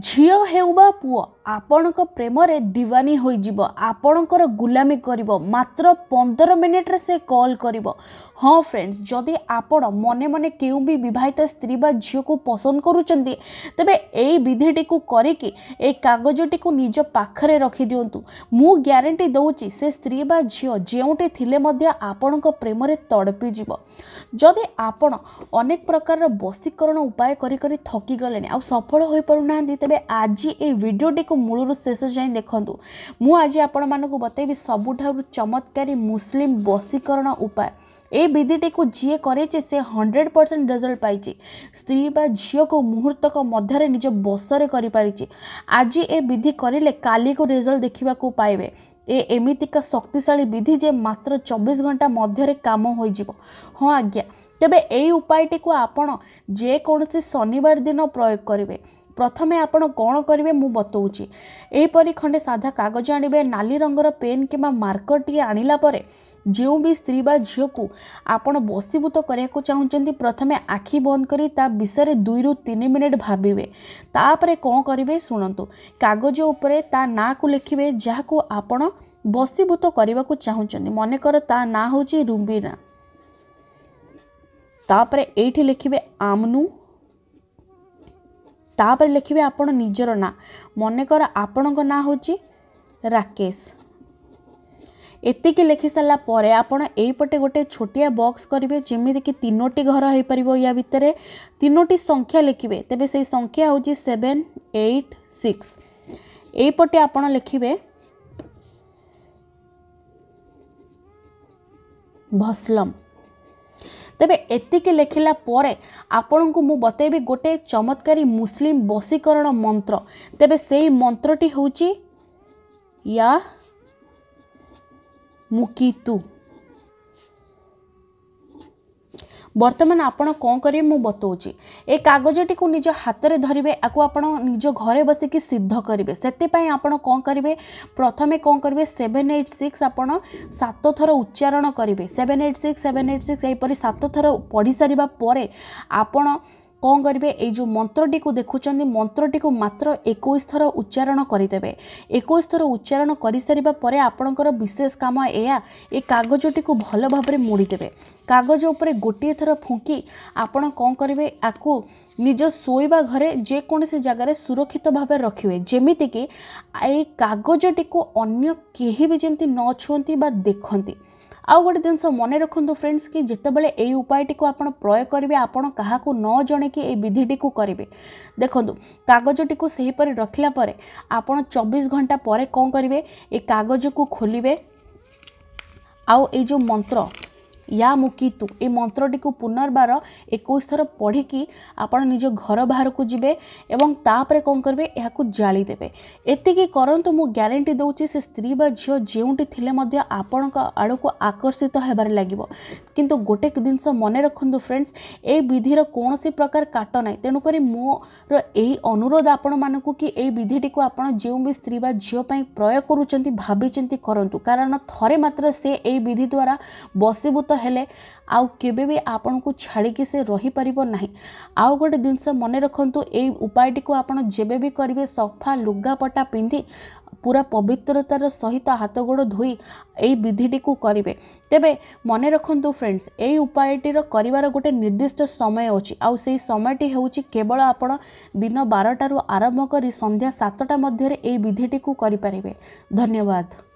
这还有吧，婆。ଆପଣଙ୍କ ପ୍ରେମରେ ଦିୱାନୀ ହୋଇଯିବ ଆପଣଙ୍କର ଗୁଲାମୀ କରିବ ମାତ୍ର ପନ୍ଦର ମିନିଟ୍ରେ ସେ କଲ୍ କରିବ ହଁ ଫ୍ରେଣ୍ଡସ୍ ଯଦି ଆପଣ ମନେ ମନେ କେଉଁ ବି ବିବାହିତ ସ୍ତ୍ରୀ ବା ଝିଅକୁ ପସନ୍ଦ କରୁଛନ୍ତି ତେବେ ଏଇ ବିଧିଟିକୁ କରିକି ଏଇ କାଗଜଟିକୁ ନିଜ ପାଖରେ ରଖିଦିଅନ୍ତୁ ମୁଁ ଗ୍ୟାରେଣ୍ଟି ଦେଉଛି ସେ ସ୍ତ୍ରୀ ବା ଝିଅ ଯେଉଁଠି ଥିଲେ ମଧ୍ୟ ଆପଣଙ୍କ ପ୍ରେମରେ ତଡ଼ପି ଯିବ ଯଦି ଆପଣ ଅନେକ ପ୍ରକାରର ବଶୀକରଣ ଉପାୟ କରି କରି ଥକିଗଲେଣି ଆଉ ସଫଳ ହୋଇପାରୁନାହାନ୍ତି ତେବେ ଆଜି ଏଇ ଭିଡ଼ିଓଟିକୁ ମୂଳରୁ ଶେଷ ଯାଇ ଦେଖନ୍ତୁ ମୁଁ ଆଜି ଆପଣମାନଙ୍କୁ ବତେଇବି ସବୁଠାରୁ ଚମତ୍କାରୀ ମୁସଲିମ ବଶୀକରଣ ଉପାୟ ଏଇ ବିଧିଟିକୁ ଯିଏ କରେଇଛି ସେ ହଣ୍ଡ୍ରେଡ଼ ପରସେଣ୍ଟ ରେଜଲ୍ଟ ପାଇଛି ସ୍ତ୍ରୀ ବା ଝିଅକୁ ମୁହୂର୍ତ୍ତକ ମଧ୍ୟରେ ନିଜ ବସରେ କରିପାରିଛି ଆଜି ଏ ବିଧି କରିଲେ କାଲିକୁ ରେଜଲ୍ଟ ଦେଖିବାକୁ ପାଇବେ ଏ ଏମିତିକା ଶକ୍ତିଶାଳୀ ବିଧି ଯେ ମାତ୍ର ଚବିଶ ଘଣ୍ଟା ମଧ୍ୟରେ କାମ ହୋଇଯିବ ହଁ ଆଜ୍ଞା ତେବେ ଏଇ ଉପାୟଟିକୁ ଆପଣ ଯେକୌଣସି ଶନିବାର ଦିନ ପ୍ରୟୋଗ କରିବେ ପ୍ରଥମେ ଆପଣ କ'ଣ କରିବେ ମୁଁ ବତାଉଛି ଏହିପରି ଖଣ୍ଡେ ସାଧା କାଗଜ ଆଣିବେ ନାଲି ରଙ୍ଗର ପେନ୍ କିମ୍ବା ମାର୍କରଟିଏ ଆଣିଲା ପରେ ଯେଉଁ ବି ସ୍ତ୍ରୀ ବା ଝିଅକୁ ଆପଣ ବସିଭୂତ କରିବାକୁ ଚାହୁଁଛନ୍ତି ପ୍ରଥମେ ଆଖି ବନ୍ଦ କରି ତା ବିଷୟରେ ଦୁଇରୁ ତିନି ମିନିଟ୍ ଭାବିବେ ତାପରେ କ'ଣ କରିବେ ଶୁଣନ୍ତୁ କାଗଜ ଉପରେ ତା ନାଁକୁ ଲେଖିବେ ଯାହାକୁ ଆପଣ ବସିଭୂତ କରିବାକୁ ଚାହୁଁଛନ୍ତି ମନେକର ତା ନାଁ ହେଉଛି ରୁମ୍ବିନା ତାପରେ ଏଇଠି ଲେଖିବେ ଆମନୁ ତାପରେ ଲେଖିବେ ଆପଣ ନିଜର ନାଁ ମନେକର ଆପଣଙ୍କ ନାଁ ହେଉଛି ରାକେଶ ଏତିକି ଲେଖିସାରିଲା ପରେ ଆପଣ ଏଇପଟେ ଗୋଟେ ଛୋଟିଆ ବକ୍ସ କରିବେ ଯେମିତିକି ତିନୋଟି ଘର ହୋଇପାରିବ ୟା ଭିତରେ ତିନୋଟି ସଂଖ୍ୟା ଲେଖିବେ ତେବେ ସେଇ ସଂଖ୍ୟା ହେଉଛି ସେଭେନ୍ ଏଇଟ୍ ସିକ୍ସ ଏଇପଟେ ଆପଣ ଲେଖିବେ ଭସଲମ୍ ତେବେ ଏତିକି ଲେଖିଲା ପରେ ଆପଣଙ୍କୁ ମୁଁ ବତେଇବି ଗୋଟିଏ ଚମତ୍କାରୀ ମୁସଲିମ ବଶୀକରଣ ମନ୍ତ୍ର ତେବେ ସେଇ ମନ୍ତ୍ରଟି ହେଉଛି ୟା ମୁକିତୁ ବର୍ତ୍ତମାନ ଆପଣ କ'ଣ କରିବେ ମୁଁ ବତାଉଛି ଏ କାଗଜଟିକୁ ନିଜ ହାତରେ ଧରିବେ ଆକୁ ଆପଣ ନିଜ ଘରେ ବସିକି ସିଦ୍ଧ କରିବେ ସେଥିପାଇଁ ଆପଣ କ'ଣ କରିବେ ପ୍ରଥମେ କ'ଣ କରିବେ ସେଭେନ୍ ଏଇଟ୍ ସିକ୍ସ ଆପଣ ସାତ ଥର ଉଚ୍ଚାରଣ କରିବେ seven eight six seven eight six ଏହିପରି ସାତ ଥର ପଢ଼ିସାରିବା ପରେ ଆପଣ କ'ଣ କରିବେ ଏଇ ଯେଉଁ ମନ୍ତ୍ରଟିକୁ ଦେଖୁଛନ୍ତି ମନ୍ତ୍ରଟିକୁ ମାତ୍ର ଏକୋଇଶ ଥର ଉଚ୍ଚାରଣ କରିଦେବେ ଏକୋଇଶ ଥର ଉଚ୍ଚାରଣ କରିସାରିବା ପରେ ଆପଣଙ୍କର ବିଶେଷ କାମ ଏହା ଏ କାଗଜଟିକୁ ଭଲ ଭାବରେ ମୋଡ଼ିଦେବେ କାଗଜ ଉପରେ ଗୋଟିଏ ଥର ଫୁଙ୍କି ଆପଣ କ'ଣ କରିବେ ଆକୁ ନିଜ ଶୋଇବା ଘରେ ଯେକୌଣସି ଜାଗାରେ ସୁରକ୍ଷିତ ଭାବେ ରଖିବେ ଯେମିତିକି ଏଇ କାଗଜଟିକୁ ଅନ୍ୟ କେହି ବି ଯେମିତି ନ ଛୁଅନ୍ତି ବା ଦେଖନ୍ତି ଆଉ ଗୋଟେ ଜିନିଷ ମନେ ରଖନ୍ତୁ ଫ୍ରେଣ୍ଡସ୍ କି ଯେତେବେଳେ ଏଇ ଉପାୟଟିକୁ ଆପଣ ପ୍ରୟୋଗ କରିବେ ଆପଣ କାହାକୁ ନ ଜଣେଇକି ଏଇ ବିଧିଟିକୁ କରିବେ ଦେଖନ୍ତୁ କାଗଜଟିକୁ ସେହିପରି ରଖିଲା ପରେ ଆପଣ ଚବିଶ ଘଣ୍ଟା ପରେ କ'ଣ କରିବେ ଏ କାଗଜକୁ ଖୋଲିବେ ଆଉ ଏଇ ଯେଉଁ ମନ୍ତ୍ର ୟା ମୁକିତୁ ଏ ମନ୍ତ୍ରଟିକୁ ପୁନର୍ବାର ଏକୋଇଶ ଥର ପଢ଼ିକି ଆପଣ ନିଜ ଘର ବାହାରକୁ ଯିବେ ଏବଂ ତାପରେ କ'ଣ କରିବେ ଏହାକୁ ଜାଳିଦେବେ ଏତିକି କରନ୍ତୁ ମୁଁ ଗ୍ୟାରେଣ୍ଟି ଦେଉଛି ସେ ସ୍ତ୍ରୀ ବା ଝିଅ ଯେଉଁଠି ଥିଲେ ମଧ୍ୟ ଆପଣଙ୍କ ଆଡ଼କୁ ଆକର୍ଷିତ ହେବାରେ ଲାଗିବ କିନ୍ତୁ ଗୋଟେ ଜିନିଷ ମନେ ରଖନ୍ତୁ ଫ୍ରେଣ୍ଡସ୍ ଏଇ ବିଧିର କୌଣସି ପ୍ରକାର କାଟ ନାହିଁ ତେଣୁକରି ମୋର ଏଇ ଅନୁରୋଧ ଆପଣମାନଙ୍କୁ କି ଏଇ ବିଧିଟିକୁ ଆପଣ ଯେଉଁ ବି ସ୍ତ୍ରୀ ବା ଝିଅ ପାଇଁ ପ୍ରୟୋଗ କରୁଛନ୍ତି ଭାବିଛନ୍ତି କରନ୍ତୁ କାରଣ ଥରେ ମାତ୍ର ସେ ଏହି ବିଧି ଦ୍ୱାରା ବଶୀଭୂତ ହେଲେ ଆଉ କେବେ ବି ଆପଣଙ୍କୁ ଛାଡ଼ିକି ସେ ରହିପାରିବ ନାହିଁ ଆଉ ଗୋଟେ ଜିନିଷ ମନେ ରଖନ୍ତୁ ଏଇ ଉପାୟଟିକୁ ଆପଣ ଯେବେ ବି କରିବେ ସଫା ଲୁଗାପଟା ପିନ୍ଧି ପୁରା ପବିତ୍ରତାର ସହିତ ହାତ ଗୋଡ଼ ଧୋଇ ଏଇ ବିଧିଟିକୁ କରିବେ ତେବେ ମନେ ରଖନ୍ତୁ ଫ୍ରେଣ୍ଡସ୍ ଏଇ ଉପାୟଟିର କରିବାର ଗୋଟେ ନିର୍ଦ୍ଦିଷ୍ଟ ସମୟ ଅଛି ଆଉ ସେଇ ସମୟଟି ହେଉଛି କେବଳ ଆପଣ ଦିନ ବାରଟାରୁ ଆରମ୍ଭ କରି ସନ୍ଧ୍ୟା ସାତଟା ମଧ୍ୟରେ ଏଇ ବିଧିଟିକୁ କରିପାରିବେ ଧନ୍ୟବାଦ